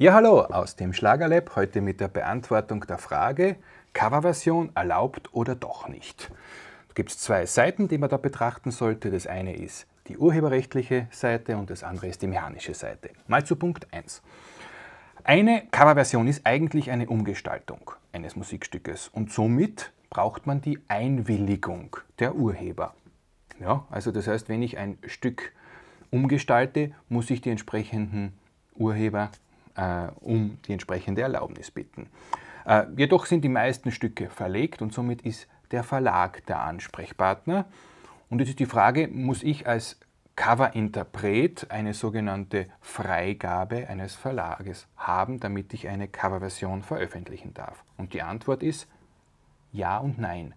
Ja, hallo aus dem Schlagerlab, heute mit der Beantwortung der Frage Coverversion erlaubt oder doch nicht. Da gibt es zwei Seiten, die man da betrachten sollte. Das eine ist die urheberrechtliche Seite und das andere ist die mechanische Seite. Mal zu Punkt 1. Eine Coverversion ist eigentlich eine Umgestaltung eines Musikstückes und somit braucht man die Einwilligung der Urheber. Ja, also das heißt, wenn ich ein Stück umgestalte, muss ich die entsprechenden Urheber äh, um die entsprechende Erlaubnis bitten. Äh, jedoch sind die meisten Stücke verlegt und somit ist der Verlag der Ansprechpartner. Und jetzt ist die Frage, muss ich als Coverinterpret eine sogenannte Freigabe eines Verlages haben, damit ich eine Coverversion veröffentlichen darf? Und die Antwort ist ja und nein.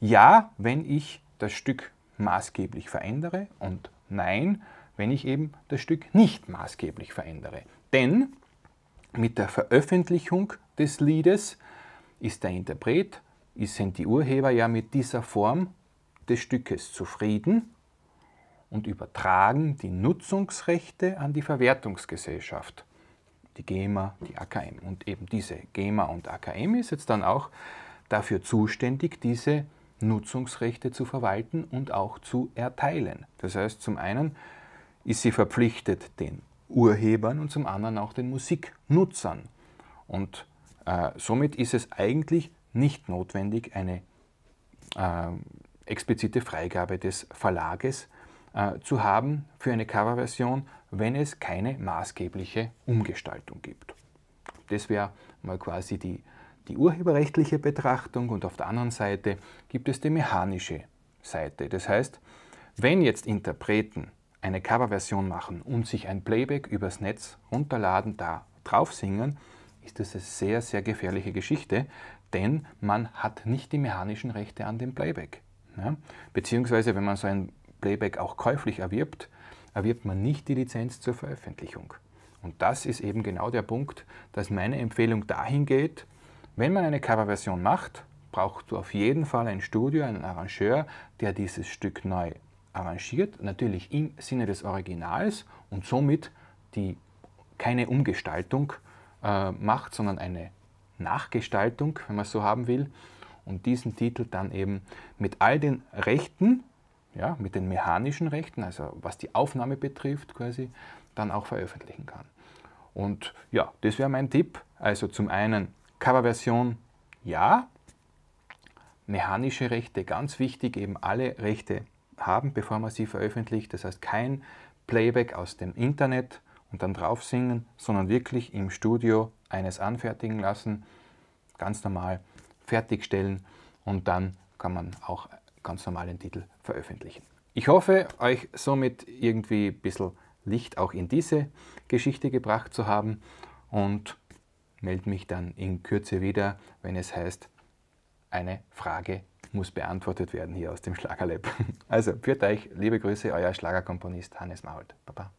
Ja, wenn ich das Stück maßgeblich verändere und nein, wenn ich eben das Stück nicht maßgeblich verändere. Denn mit der Veröffentlichung des Liedes ist der Interpret, sind die Urheber ja mit dieser Form des Stückes zufrieden und übertragen die Nutzungsrechte an die Verwertungsgesellschaft, die GEMA, die AKM. Und eben diese GEMA und AKM ist jetzt dann auch dafür zuständig, diese Nutzungsrechte zu verwalten und auch zu erteilen. Das heißt, zum einen ist sie verpflichtet, den Urhebern und zum anderen auch den Musiknutzern. Und äh, somit ist es eigentlich nicht notwendig, eine äh, explizite Freigabe des Verlages äh, zu haben für eine Coverversion, wenn es keine maßgebliche Umgestaltung gibt. Das wäre mal quasi die, die urheberrechtliche Betrachtung und auf der anderen Seite gibt es die mechanische Seite. Das heißt, wenn jetzt Interpreten eine Coverversion machen und sich ein Playback übers Netz runterladen, da drauf singen, ist das eine sehr, sehr gefährliche Geschichte, denn man hat nicht die mechanischen Rechte an dem Playback. Ja? Ne? Beziehungsweise, wenn man so ein Playback auch käuflich erwirbt, erwirbt man nicht die Lizenz zur Veröffentlichung. Und das ist eben genau der Punkt, dass meine Empfehlung dahin geht, wenn man eine Coverversion macht, brauchst du auf jeden Fall ein Studio, einen Arrangeur, der dieses Stück neu arrangiert, natürlich im Sinne des Originals und somit die keine Umgestaltung äh, macht, sondern eine Nachgestaltung, wenn man es so haben will, und diesen Titel dann eben mit all den Rechten, ja, mit den mechanischen Rechten, also was die Aufnahme betrifft quasi, dann auch veröffentlichen kann. Und ja, das wäre mein Tipp. Also zum einen Coverversion ja, mechanische Rechte ganz wichtig, eben alle Rechte haben, bevor man sie veröffentlicht. Das heißt, kein Playback aus dem Internet und dann drauf singen, sondern wirklich im Studio eines anfertigen lassen, ganz normal fertigstellen und dann kann man auch ganz normal den Titel veröffentlichen. Ich hoffe, euch somit irgendwie ein bisschen Licht auch in diese Geschichte gebracht zu haben und melde mich dann in Kürze wieder, wenn es heißt eine Frage muss beantwortet werden hier aus dem Schlagerlab. Also, für euch, liebe Grüße, euer Schlagerkomponist Hannes Mault. Baba.